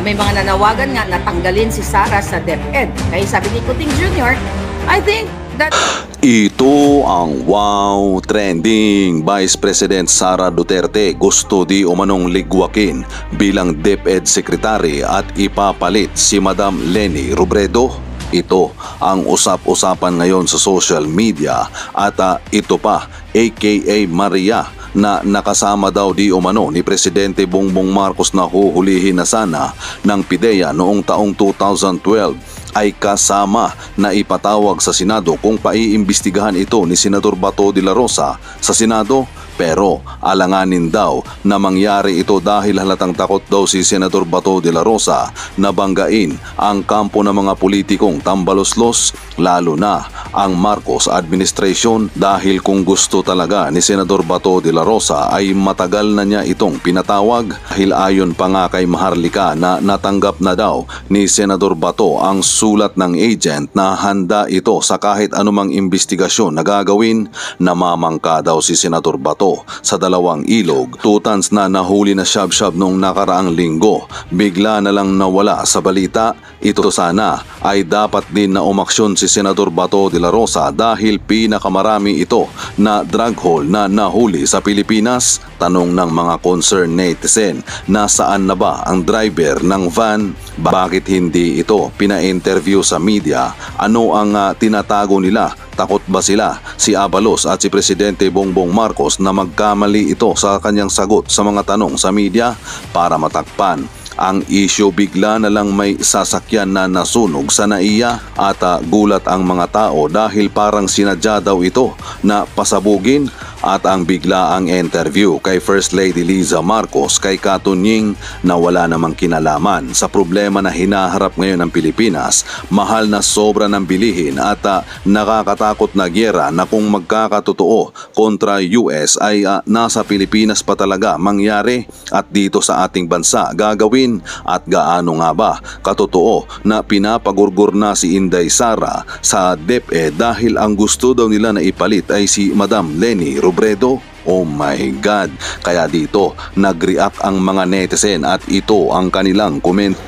uh, may mga nanawagan nga natanggalin si Sara sa DepEd. Kaya sabi ni Kuting Jr., I think that... Ito ang wow trending. Vice President Sara Duterte gusto di umanong ligwakin bilang DepEd Secretary at ipapalit si Madam Lenny Robredo ito ang usap-usapan ngayon sa social media at uh, ito pa aka Maria na nakasama daw di umano ni Presidente Bongbong Marcos na huhulihin na sana ng PIDEA noong taong 2012 ay kasama na ipatawag sa Senado kung paiimbestigahan ito ni Senador Bato de la Rosa sa Senado pero alanganin daw na mangyari ito dahil halatang takot daw si Senator Bato de la Rosa na banggain ang kampo ng mga politikong tambaloslos lalo na ang Marcos administration dahil kung gusto talaga ni Senador Bato de la Rosa ay matagal na niya itong pinatawag dahil ayon pa nga kay Maharlika na natanggap na daw ni Senador Bato ang sulat ng agent na handa ito sa kahit anumang investigasyon na gagawin namamangka daw si Senador Bato sa dalawang ilog. Tutans na nahuli na shab-shab noong nakaraang linggo. Bigla na lang nawala sa balita. Ito sana ay dapat din na umaksyon si Senador Bato de la Rosa dahil pinakamarami ito na drug haul na nahuli sa Pilipinas. Tanong ng mga concerned netizen, nasaan na ba ang driver ng van? Bakit hindi ito pina-interview sa media? Ano ang uh, tinatago nila Takot ba sila si Abalos at si Presidente Bongbong Marcos na magkamali ito sa kanyang sagot sa mga tanong sa media para matakpan? Ang isyo bigla na lang may sasakyan na nasunog sa naiya at uh, gulat ang mga tao dahil parang sinadya daw ito na pasabugin at ang biglaang interview kay First Lady Liza Marcos kay Katunying na wala namang kinalaman sa problema na hinaharap ngayon ng Pilipinas, mahal na sobra ng bilihin at uh, nakakatakot na gyera na kung magkakatotoo kontra US ay uh, nasa Pilipinas pa talaga mangyari at dito sa ating bansa gagawin at gaano nga ba katotoo na pinapagurgur na si Inday Sara sa DepEd e dahil ang gusto daw nila na ipalit ay si Madam Leni Rodriguez Robredo? Oh my God! Kaya dito, nag-react ang mga netizen at ito ang kanilang comment.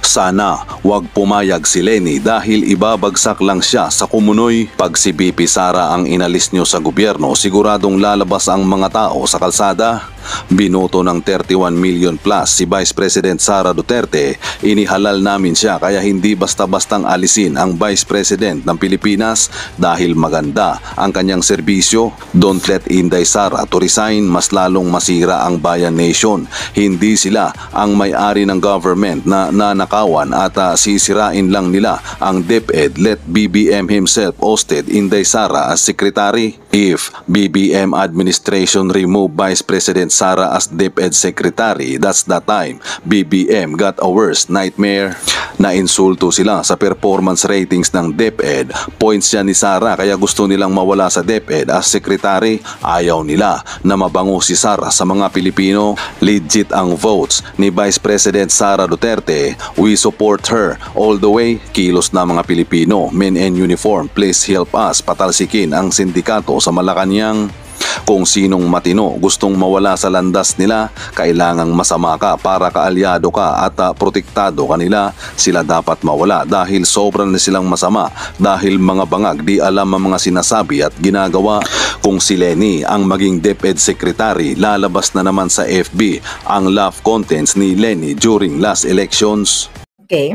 Sana wag pumayag si Lenny dahil ibabagsak lang siya sa kumunoy. Pag si BP Sara ang inalis niyo sa gobyerno, siguradong lalabas ang mga tao sa kalsada. Binoto ng 31 million plus si Vice President Sara Duterte. Inihalal namin siya kaya hindi basta-bastang alisin ang Vice President ng Pilipinas dahil maganda ang kanyang serbisyo. Don't let Inday Sara to resign mas lalong masira ang bayan nation. Hindi sila ang may-ari ng government na nanakawan at uh, sisirain lang nila ang DepEd let BBM himself ousted Inday Sara as secretary. If BBM administration remove Vice President Sara as DepEd Secretary, that's the time BBM got a worst nightmare. Na insulto sila sa performance ratings ng DepEd. Points yan ni Sara kaya gusto nilang mawala sa DepEd as Secretary. Ayaw nila na mabango si Sara sa mga Pilipino. Legit ang votes ni Vice President Sara Duterte. We support her all the way. Kilos na mga Pilipino. Men in uniform, please help us patalsikin ang sindikato sa Malacanang. Kung sinong matino gustong mawala sa landas nila, kailangang masama ka para kaalyado ka at uh, protektado kanila. Sila dapat mawala dahil sobrang na silang masama dahil mga bangag di alam ang mga sinasabi at ginagawa. Kung si Lenny ang maging DepEd Secretary, lalabas na naman sa FB ang love contents ni Lenny during last elections. Okay.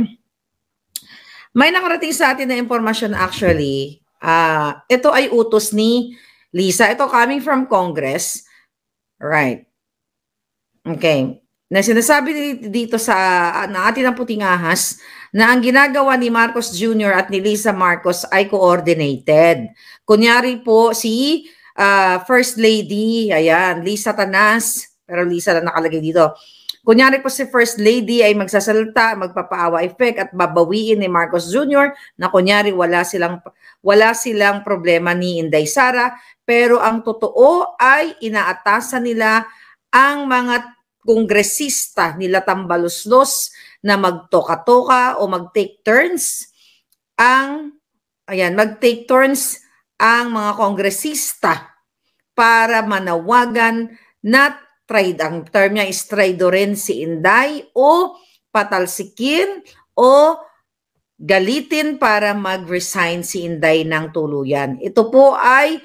May nakarating sa atin na impormasyon actually. Uh, ito ay utos ni Lisa, ito coming from Congress. Right. Okay. Na sinasabi dito sa na atin ang puting ahas na ang ginagawa ni Marcos Jr. at ni Lisa Marcos ay coordinated. Kunyari po si uh, First Lady, ayan, Lisa Tanas, pero Lisa na nakalagay dito Kunyari po si First Lady ay magsasalta, magpapaawa effect at babawiin ni Marcos Jr. na kunyari wala silang wala silang problema ni Inday Sara pero ang totoo ay inaatasan nila ang mga kongresista nila tambaluslos na magtoka-toka o mag-take turns ang ayan mag-take turns ang mga kongresista para manawagan na trade, ang term niya is si Inday o patalsikin o galitin para mag-resign si Inday ng tuluyan. Ito po ay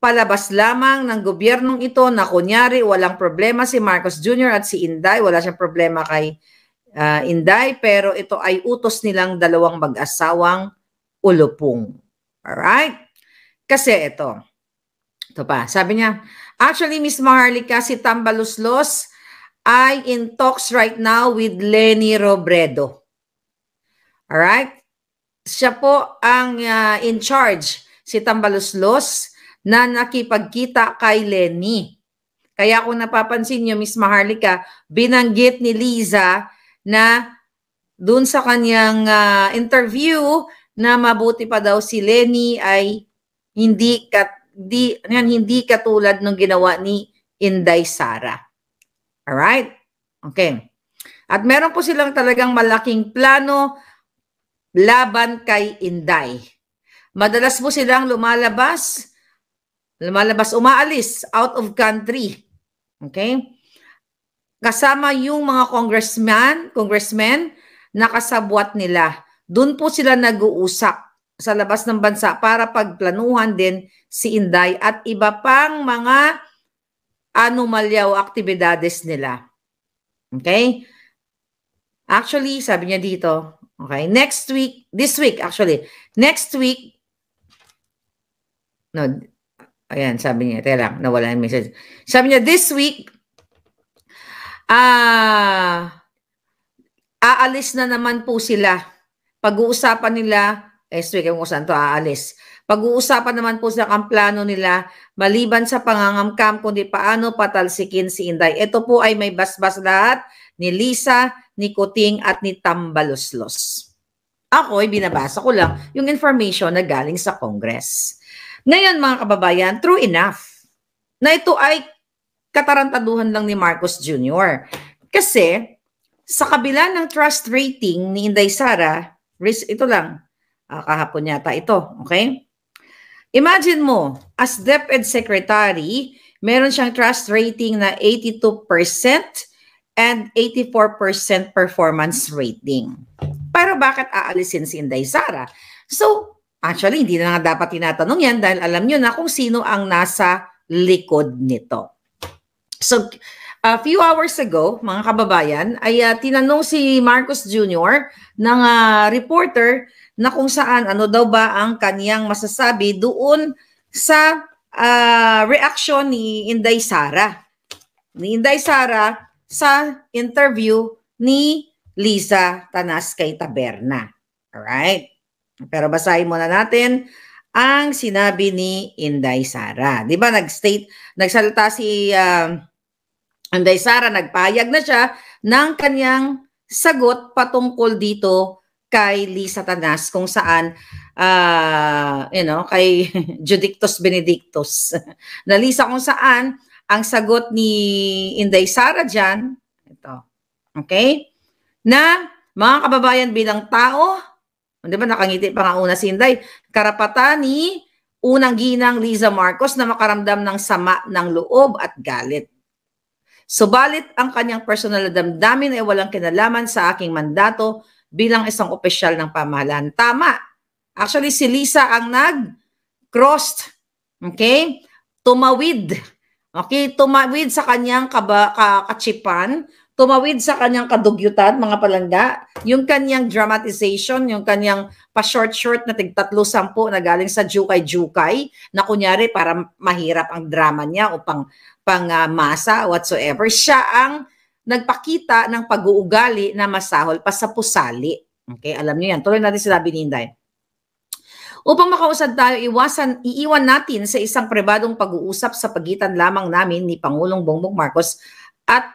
palabas lamang ng gobyernong ito na kunyari walang problema si Marcos Jr. at si Inday, wala siyang problema kay uh, Inday, pero ito ay utos nilang dalawang mag-asawang ulupong. Alright? Kasi ito, ito pa, sabi niya, Actually, Miss Maharlika, si Tambaluslos ay in talks right now with Lenny Robredo. Alright? Siya po ang uh, in charge, si Tambaluslos, na nakipagkita kay Lenny. Kaya kung napapansin nyo, Miss Maharlika, binanggit ni Liza na dun sa kanyang uh, interview na mabuti pa daw si Lenny ay hindi kat di, yan, hindi katulad ng ginawa ni Inday Sara. All right? Okay. At meron po silang talagang malaking plano laban kay Inday. Madalas po silang lumalabas, lumalabas, umaalis out of country. Okay? Kasama yung mga congressman, congressmen, na kasabwat nila. Doon po sila nag-uusap sa labas ng bansa para pagplanuhan din si Inday at iba pang mga anomalyaw o aktibidades nila. Okay? Actually, sabi niya dito, okay, next week, this week actually, next week, no, ayan, sabi niya, lang, nawala yung message. Sabi niya, this week, ah, uh, aalis na naman po sila. Pag-uusapan nila next week, kung saan to aalis. Ah, Pag-uusapan naman po sa ang plano nila maliban sa pangangamkam kundi paano patalsikin si Inday. Ito po ay may basbas lahat ni Lisa, ni Kuting at ni Tambaloslos. Ako ay binabasa ko lang yung information na galing sa Congress. Ngayon mga kababayan, true enough na ito ay katarantaduhan lang ni Marcos Jr. Kasi sa kabila ng trust rating ni Inday Sara, ito lang, Uh, kahapon yata ito, okay? Imagine mo, as DepEd Secretary, meron siyang trust rating na 82% and 84% performance rating. Pero bakit aalisin si Inday Sara? So, actually, hindi na nga dapat tinatanong yan dahil alam nyo na kung sino ang nasa likod nito. So, a few hours ago, mga kababayan, ay uh, tinanong si Marcos Jr. ng uh, reporter na kung saan ano daw ba ang kaniyang masasabi doon sa uh, ah, reaction ni Inday Sara. Ni Inday Sara sa interview ni Lisa Tanas kay Taberna. Alright? Pero basahin muna natin ang sinabi ni Inday Sara. 'Di ba nag-state, nagsalita si uh, Inday Sara, nagpayag na siya ng kanyang sagot patungkol dito kay Lisa Tanas kung saan uh, you know kay Judictus Benedictus na Lisa kung saan ang sagot ni Inday Sara diyan ito okay na mga kababayan bilang tao hindi ba nakangiti pa nga una si Inday karapatan ni unang ginang Liza Marcos na makaramdam ng sama ng loob at galit Subalit ang kanyang personal na damdamin ay walang kinalaman sa aking mandato bilang isang opisyal ng pamahalaan. Tama. Actually, si Lisa ang nag-crossed. Okay? Tumawid. Okay? Tumawid sa kanyang kaba, ka, kachipan. Tumawid sa kanyang kadugyutan, mga palangga. Yung kanyang dramatization, yung kanyang pa-short-short na tig tigtatlo-sampo na galing sa Jukay-Jukay, na kunyari para mahirap ang drama niya o pang, pang uh, masa whatsoever. Siya ang nagpakita ng pag-uugali na masahol pa sa pusali. Okay, alam niyo yan. Tuloy natin sinabi ni Inday. Upang makausad tayo, iwasan, iiwan natin sa isang pribadong pag-uusap sa pagitan lamang namin ni Pangulong Bongbong Marcos at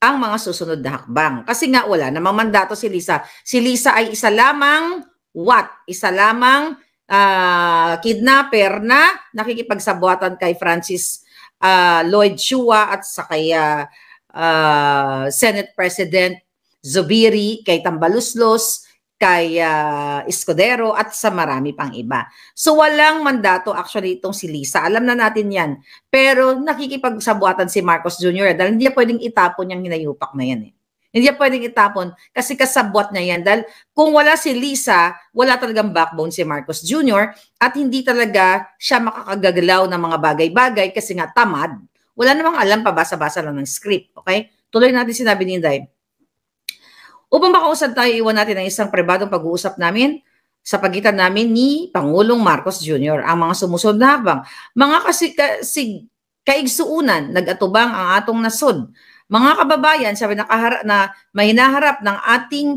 ang mga susunod na hakbang. Kasi nga wala namang mandato si Lisa. Si Lisa ay isa lamang what? Isa lamang uh, kidnapper na nakikipagsabuatan kay Francis uh, Lloyd Chua at sa kaya uh, uh, Senate President Zubiri, kay Tambaluslos, kay uh, Escudero at sa marami pang iba. So walang mandato actually itong si Lisa. Alam na natin yan. Pero nakikipagsabuatan si Marcos Jr. Eh, dahil hindi niya pwedeng itapon yung hinayupak na yan eh. Hindi niya pwedeng itapon kasi kasabwat niya yan. Dahil kung wala si Lisa, wala talagang backbone si Marcos Jr. at hindi talaga siya makakagagalaw ng mga bagay-bagay kasi nga tamad wala namang alam, pabasa-basa lang ng script. Okay? Tuloy natin sinabi ni Inday. Upang makausap tayo, iwan natin ang isang pribadong pag-uusap namin sa pagitan namin ni Pangulong Marcos Jr. Ang mga sumusunod na habang mga kasig, kasig, kaigsuunan, nagatubang ang atong nasod. Mga kababayan, sabi na, na mahinaharap hinaharap ng ating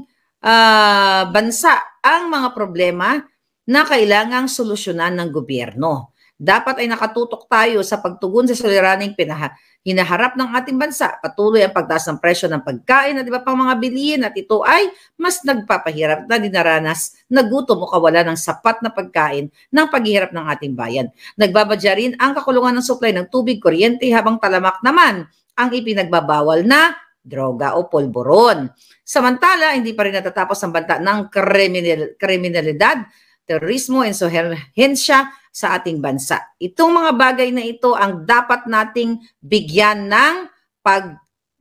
uh, bansa ang mga problema na kailangang solusyonan ng gobyerno. Dapat ay nakatutok tayo sa pagtugon sa suliraning pinaha hinaharap ng ating bansa. Patuloy ang pagtaas ng presyo ng pagkain at iba pang mga bilihin at ito ay mas nagpapahirap na dinaranas na gutom o kawalan ng sapat na pagkain ng paghihirap ng ating bayan. Nagbabadya rin ang kakulungan ng supply ng tubig kuryente habang talamak naman ang ipinagbabawal na droga o polboron. Samantala, hindi pa rin natatapos ang banta ng kriminal, kriminalidad, terorismo, insuhensya, sa ating bansa. Itong mga bagay na ito ang dapat nating bigyan ng pag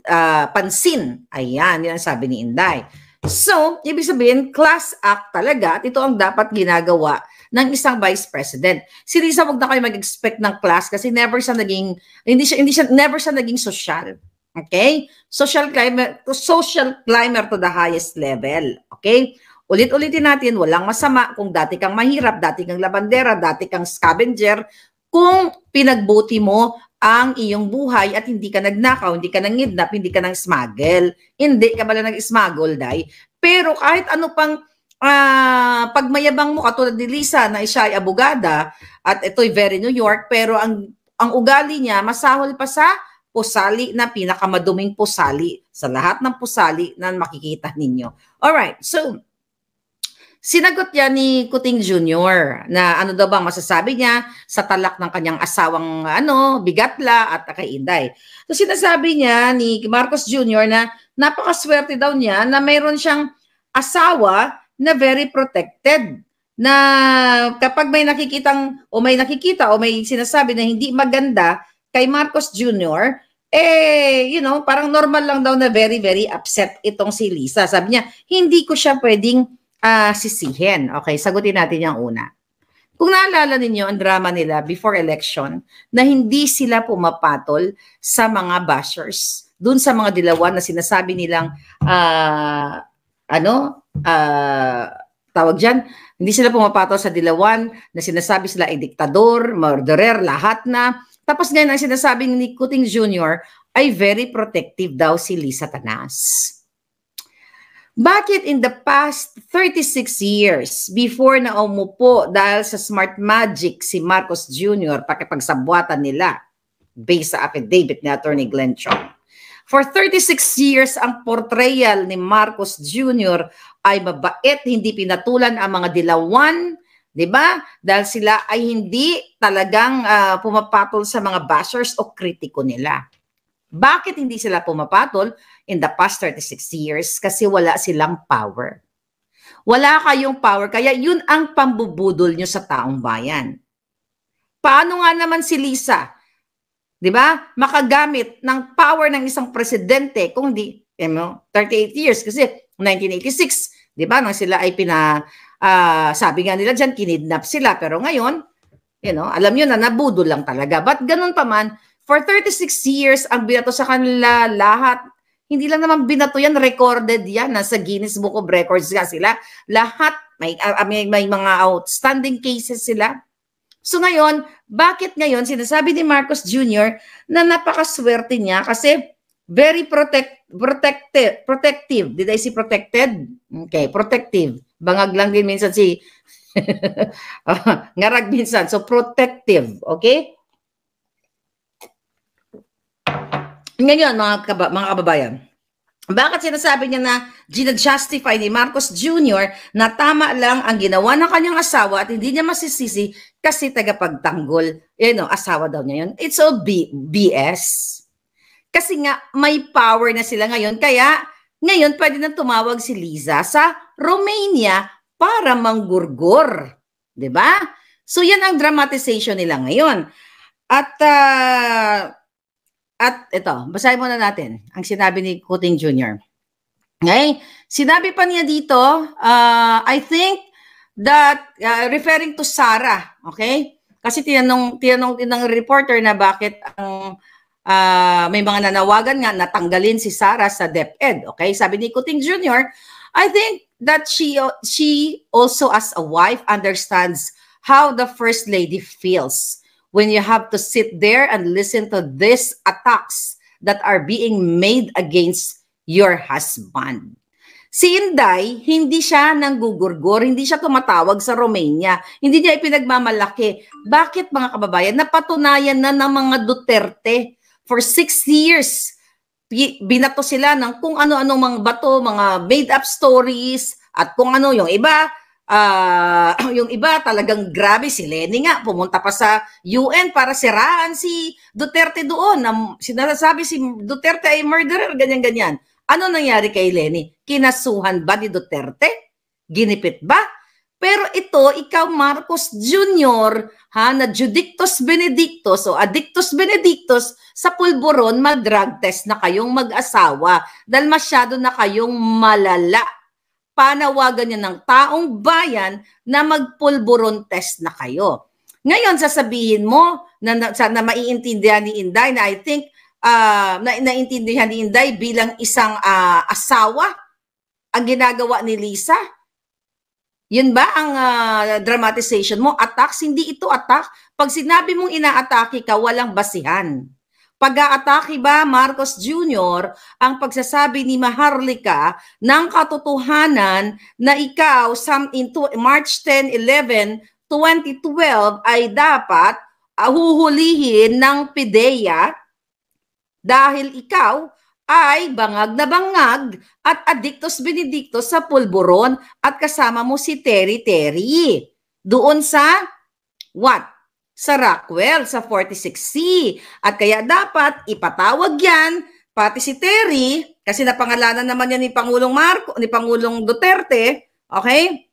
uh, pansin. Ayan, yan ang sabi ni Inday. So, ibig sabihin, class act talaga at ito ang dapat ginagawa ng isang vice president. Si Risa, wag na kayo mag-expect ng class kasi never siya naging, hindi siya, hindi siya, never siya naging social. Okay? Social climber, social climber to the highest level. Okay? Ulit-ulitin natin, walang masama kung dati kang mahirap, dati kang labandera, dati kang scavenger, kung pinagbuti mo ang iyong buhay at hindi ka nagnakaw, hindi ka nangidnap, hindi ka nang smuggle, hindi ka pala nag-smuggle, day. Pero kahit ano pang uh, pagmayabang mo, katulad ni Lisa na siya ay abogada at ito'y very New York, pero ang, ang ugali niya masahol pa sa pusali na pinakamaduming pusali sa lahat ng pusali na makikita ninyo. All right, so Sinagot niya ni Kuting Jr. na ano daw bang masasabi niya sa talak ng kanyang asawang ano, Bigatla at kay Inday. So sinasabi niya ni Marcos Jr. na napakaswerte daw niya na mayroon siyang asawa na very protected na kapag may nakikitang o may nakikita o may sinasabi na hindi maganda kay Marcos Jr., eh, you know, parang normal lang daw na very, very upset itong si Lisa. Sabi niya, hindi ko siya pwedeng uh, sisihin. Okay, sagutin natin yung una. Kung naalala ninyo ang drama nila before election na hindi sila pumapatol sa mga bashers, dun sa mga dilawan na sinasabi nilang uh, ano uh, tawag diyan, hindi sila pumapatol sa dilawan na sinasabi sila ay diktador, murderer, lahat na. Tapos ngayon ang sinasabi ni Kuting Jr. ay very protective daw si Lisa Tanas. Bakit in the past 36 years before na umupo dahil sa smart magic si Marcos Jr. pakipagsabuatan nila based sa affidavit ni Attorney Glenn Chong? For 36 years, ang portrayal ni Marcos Jr. ay mabait, hindi pinatulan ang mga dilawan, di ba? Dahil sila ay hindi talagang uh, pumapatol sa mga bashers o kritiko nila. Bakit hindi sila pumapatol in the past 36 years? Kasi wala silang power. Wala kayong power. Kaya yun ang pambubudol nyo sa taong bayan. Paano nga naman si Lisa? 'Di ba? Makagamit ng power ng isang presidente kung di you know, 38 years kasi 1986, 'di ba? Nang sila ay pina uh, sabi nga nila diyan kinidnap sila pero ngayon, you know, alam niyo na nabudol lang talaga. But ganun pa man, For 36 years, ang binato sa kanila lahat. Hindi lang naman binato yan, recorded yan. Nasa Guinness Book of Records ka sila. Lahat, may, uh, may, may mga outstanding cases sila. So ngayon, bakit ngayon sinasabi ni Marcos Jr. na napakaswerte niya kasi very protect, protective, protective. Did I say protected? Okay, protective. Bangag lang din minsan si ah, ngarag minsan. So protective, okay? Ngayon, mga, kaba, mga kababayan, bakit sinasabi niya na gina ni Marcos Jr. na tama lang ang ginawa ng kanyang asawa at hindi niya masisisi kasi tagapagtanggol, you know, asawa daw niya yun. It's all B BS. Kasi nga, may power na sila ngayon. Kaya, ngayon, pwede na tumawag si Liza sa Romania para manggurgor. ba? Diba? So, yan ang dramatization nila ngayon. At, uh, at ito, basahin muna natin ang sinabi ni Kuting Jr. Okay? Sinabi pa niya dito, uh, I think that, uh, referring to Sarah, okay? Kasi tinanong, tinanong din ng reporter na bakit ang uh, may mga nanawagan nga natanggalin si Sarah sa DepEd, okay? Sabi ni Kuting Jr., I think that she, she also as a wife understands how the First Lady feels when you have to sit there and listen to these attacks that are being made against your husband. Si Inday, hindi siya nanggugurgor, hindi siya tumatawag sa Romania, hindi niya ipinagmamalaki. Bakit mga kababayan? Napatunayan na ng mga Duterte for six years. Binato sila ng kung ano-anong mga bato, mga made-up stories, at kung ano yung iba, uh, yung iba talagang grabe si Lenny nga pumunta pa sa UN para siraan si Duterte doon na sinasabi si Duterte ay murderer ganyan ganyan ano nangyari kay Lenny kinasuhan ba ni Duterte ginipit ba pero ito ikaw Marcos Jr ha na Judictus Benedictus o Addictus Benedictus sa pulburon mag drug test na kayong mag-asawa dahil masyado na kayong malala panawagan niya ng taong bayan na magpulburon test na kayo. Ngayon, sasabihin mo na, na, na maiintindihan ni Inday na I think uh, na, naiintindihan ni Inday bilang isang uh, asawa ang ginagawa ni Lisa? Yun ba ang uh, dramatization mo? Attacks? Hindi ito attack. Pag sinabi mong inaatake ka, walang basihan. Pag-aatake ba Marcos Jr. ang pagsasabi ni Maharlika ng katotohanan na ikaw some into March 10, 11, 2012 ay dapat ah, huhulihin ng PIDEA dahil ikaw ay bangag na bangag at adictos benedictos sa pulburon at kasama mo si Terry Terry. Doon sa what? sa Rockwell sa 46C. At kaya dapat ipatawag yan pati si Terry kasi napangalanan naman yan ni Pangulong Marco ni Pangulong Duterte, okay?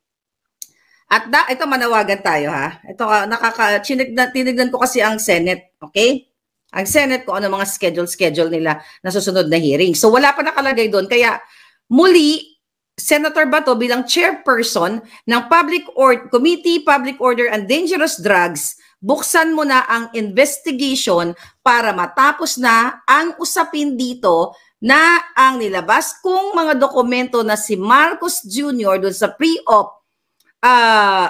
At da, ito manawagan tayo ha. Ito ah, nakaka tinignan, ko kasi ang Senate, okay? Ang Senate ko ano mga schedule schedule nila na susunod na hearing. So wala pa nakalagay doon kaya muli Senator Bato bilang chairperson ng Public Order Committee Public Order and Dangerous Drugs buksan mo na ang investigation para matapos na ang usapin dito na ang nilabas kong mga dokumento na si Marcos Jr. doon sa pre-op uh,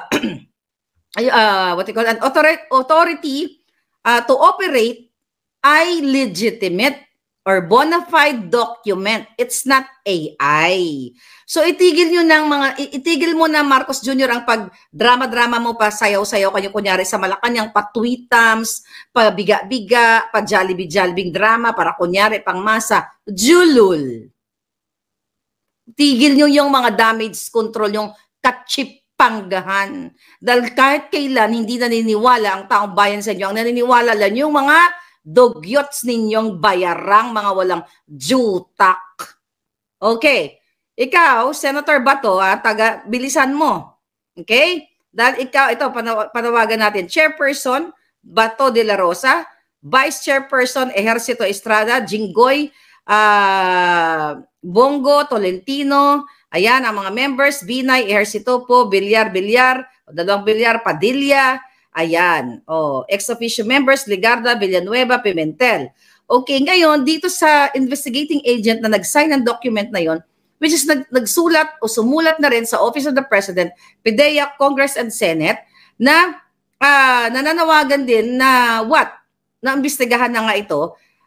uh, what you call an authority, authority uh, to operate ay legitimate or bona fide document. It's not AI. So itigil niyo nang mga, itigil mo na Marcos Jr. ang pag drama-drama mo pa sayaw-sayaw kanyo kunyari sa Malacañang pa tweetams, pa biga-biga, pa jollibee-jollibing drama, para kunyari pang masa. Julul. Tigil niyo yung mga damage control, yung kachip panggahan. Dahil kahit kailan, hindi naniniwala ang taong bayan sa inyo. Ang naniniwala lang yung mga dogyots ninyong bayarang mga walang jutak. Okay. Ikaw, Senator Bato, ah, taga, bilisan mo. Okay? Dahil ikaw, ito, panawagan natin, Chairperson, Bato de la Rosa, Vice Chairperson, Ejercito Estrada, Jinggoy, uh, Bongo, Tolentino, ayan, ang mga members, Binay, Ejercito po, Bilyar, Bilyar, dalawang Bilyar, Padilla, Ayan. Oh, ex officio members Ligarda Villanueva Pimentel. Okay, ngayon dito sa investigating agent na nag-sign ng document na 'yon, which is nag nagsulat o sumulat na rin sa Office of the President, PDEA, Congress and Senate na uh, nananawagan din na what? Na imbestigahan na nga ito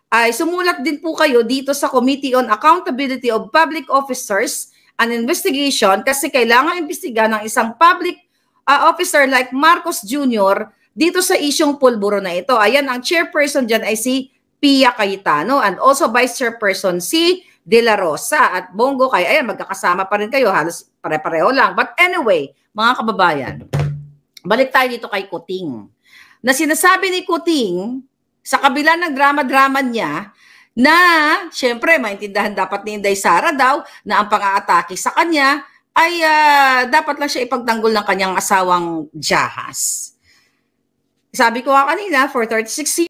ay sumulat din po kayo dito sa Committee on Accountability of Public Officers an investigation kasi kailangan imbestiga ng isang public uh, officer like Marcos Jr. dito sa isyong pulburo na ito. Ayan, ang chairperson dyan ay si Pia Cayetano and also vice chairperson si De La Rosa at Bongo kay ayan magkakasama pa rin kayo halos pare-pareho lang but anyway mga kababayan balik tayo dito kay Kuting na sinasabi ni Kuting sa kabila ng drama-drama niya na syempre maintindahan dapat ni Inday Sara daw na ang pang-aatake sa kanya ay uh, dapat lang siya ipagtanggol ng kanyang asawang Jahas. Sabi ko nga kanina, for 36